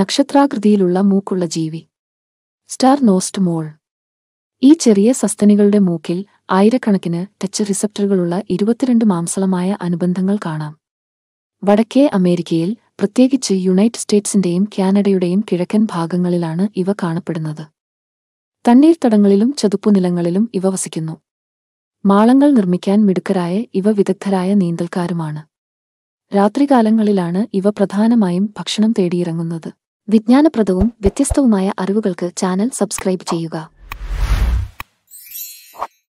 നക്ഷത്രാകൃതിയിലുള്ള മൂക്കുള്ള ജീവി സ്റ്റാർ നോസ്റ്റ് മോൾ ഈ ചെറിയ സസ്തനികളുടെ മൂക്കിൽ ആയിരക്കണക്കിന് ടച്ച് റിസപ്റ്ററുകളുള്ള ഇരുപത്തിരണ്ട് മാംസളമായ അനുബന്ധങ്ങൾ കാണാം വടക്കേ അമേരിക്കയിൽ പ്രത്യേകിച്ച് യുണൈറ്റഡ് സ്റ്റേറ്റ്സിന്റെയും കാനഡയുടെയും കിഴക്കൻ ഭാഗങ്ങളിലാണ് ഇവ കാണപ്പെടുന്നത് തണ്ണീർത്തടങ്ങളിലും ചതുപ്പുനിലങ്ങളിലും ഇവ വസിക്കുന്നു മാളങ്ങൾ നിർമ്മിക്കാൻ മിടുക്കരായ ഇവ വിദഗ്ധരായ നീന്തൽക്കാരുമാണ് രാത്രികാലങ്ങളിലാണ് ഇവ പ്രധാനമായും ഭക്ഷണം തേടിയിറങ്ങുന്നത് വിജ്ഞാനപ്രദവും വ്യത്യസ്തവുമായ അറിവുകൾക്ക് ചാനൽ സബ്സ്ക്രൈബ് ചെയ്യുക